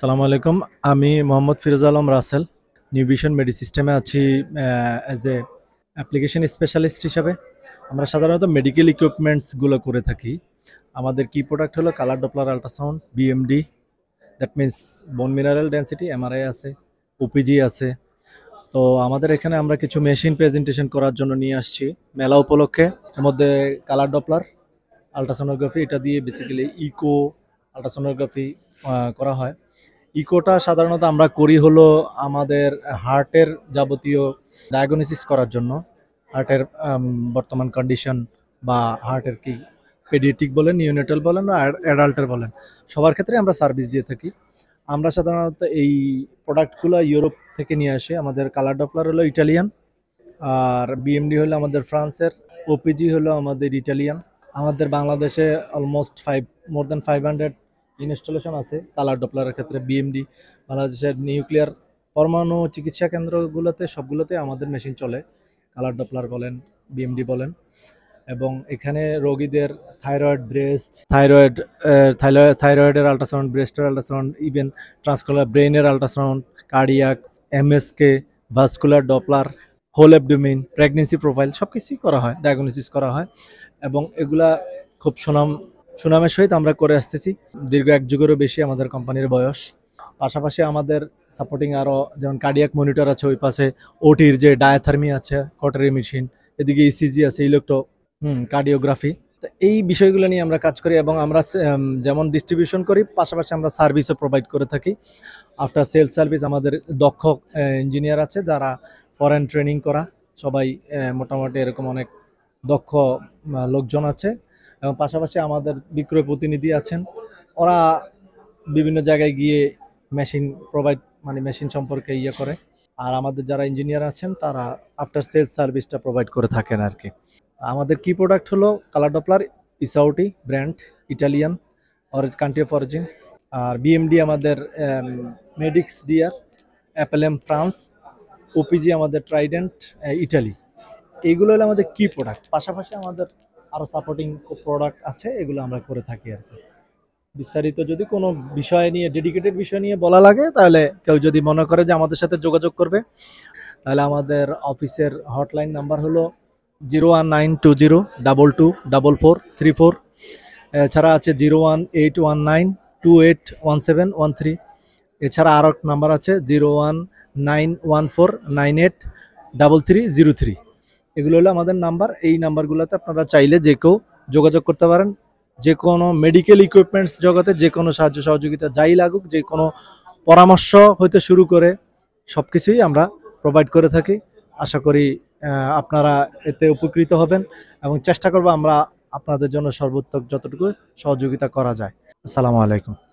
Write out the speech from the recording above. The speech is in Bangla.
সালামু আলাইকুম আমি মোহাম্মদ ফিরোজ আলম রাসেল নিউভিশন মেডি সিস্টেমে আছি অ্যাজ এ অ্যাপ্লিকেশন স্পেশালিস্ট হিসাবে আমরা সাধারণত মেডিকেল ইকুইপমেন্টসগুলো করে থাকি আমাদের কি প্রোডাক্ট হলো colour Doppler ultrasound BMD that means bone mineral density MRI আছে ওপিজি আছে তো আমাদের এখানে আমরা কিছু মেশিন প্রেজেন্টেশন করার জন্য নিয়ে আসছি মেলা উপলক্ষে এর মধ্যে কালার ডপলার আল্ট্রাসোনোগ্রাফি এটা দিয়ে বেসিক্যালি ইকো আল্ট্রাসোনোগ্রাফি করা হয় ইকোটা সাধারণত আমরা করি হলো আমাদের হার্টের যাবতীয় ডায়াগনোসিস করার জন্য হার্টের বর্তমান কন্ডিশন বা হার্টের কি পেডিয়েটিক বলেন নিউনেটাল বলেন অ্যাডাল্টের বলেন সবার ক্ষেত্রে আমরা সার্ভিস দিয়ে থাকি আমরা সাধারণত এই প্রোডাক্টগুলো ইউরোপ থেকে নিয়ে আসে আমাদের কালার ডপলার হলো ইটালিয়ান আর বিএমডি হলো আমাদের ফ্রান্সের ওপিজি হলো আমাদের ইটালিয়ান আমাদের বাংলাদেশে almost five more than five hundred installation আছে কালার ডপলারের ক্ষেত্রে বিএমডি বাংলাদেশের নিউক্লিয়ার পরমাণু চিকিৎসা কেন্দ্রগুলোতে সবগুলোতে আমাদের মেশিন চলে কালার ডপলার বলেন বিএমডি বলেন এবং এখানে রোগীদের থাইরয়েড ব্রেস্ট থাইরয়েড থাইরয়েড থাইরয়েডের আলট্রাসাউন্ড ব্রেস্টের আলট্রাসাউন্ড ইভেন ট্রান্সকলার ব্রেইনের ultrasound cardiac MSK vascular Doppler whole abdomen pregnancy profile সব কিছুই করা হয় ডায়াগনোসিস করা হয় এবং এগুলা খুব সুনাম সুনামের সহিত আমরা করে আসতেছি দীর্ঘ এক যুগেরও বেশি আমাদের কোম্পানির বয়স পাশাপাশি আমাদের সাপোর্টিং আরও যেমন কার্ডিয়াক মনিটর আছে ওই পাশে ওটির যে ডায়াথার্মি আছে কটারি মেশিন এদিকে ইসিজি e আছে ইলেকট্রো হুম কার্ডিওগ্রাফি তো এই বিষয়গুলো নিয়ে আমরা কাজ করি এবং আমরা যেমন ডিস্ট্রিবিউশন করি পাশাপাশি আমরা সার্ভিসও প্রোভাইড করে থাকি আফটার সেলস সার্ভিস আমাদের দক্ষ ইঞ্জিনিয়ার আছে যারা ফরেন ট্রেনিং করা সবাই মোটামুটি এরকম অনেক দক্ষ লোকজন আছে এবং পাশাপাশি আমাদের বিক্রয় প্রতিনিধি আছেন ওরা বিভিন্ন জায়গায় গিয়ে মেশিন প্রোভাইড মানে মেশিন সম্পর্কে ইয়ে করে আর আমাদের যারা ইঞ্জিনিয়ার আছেন তারা আফটার সেলস সার্ভিসটা প্রোভাইড করে থাকেন আর কি আমাদের কি প্রোডাক্ট হলো colour Doppler Esaote brand Italian or country of origin আর বিএমডি আমাদের Medix DR Apelem France OPG আমাদের ট্রাইডেন্ট ইটালি uh, এইগুলো হলো আমাদের কি প্রোডাক্ট পাশাপাশি আমাদের আরও সাপোর্টিং প্রোডাক্ট আছে এগুলো আমরা করে থাকি আর কি বিস্তারিত যদি কোনো বিষয় নিয়ে ডেডিকেটেড বিষয় নিয়ে বলা লাগে তাহলে কেউ যদি মনে করে যে আমাদের সাথে যোগাযোগ করবে তাহলে আমাদের অফিসের হটলাইন নাম্বার হলো zero one nine two zero double two double four three four এছাড়া আছে zero one eight one nine two eight one seven one three এছাড়া আরও নাম্বার আছে zero one nine one four nine eight double three zero three এগুলো হলো আমাদের নাম্বার এই নাম্বারগুলোতে আপনারা চাইলে যে কেউ যোগাযোগ করতে পারেন যে কোনো মেডিকেল ইকুইপমেন্টস জগতে যে কোনো সাহায্য সহযোগিতা যাই লাগুক যে কোনো পরামর্শ হইতে শুরু করে সব কিছুই আমরা প্রোভাইড করে থাকি আশা করি আপনারা এতে উপকৃত হবেন এবং চেষ্টা করব আমরা আপনাদের জন্য সর্বোত্তম যতটুকু সহযোগিতা করা যায় আসসালামু আলাইকুম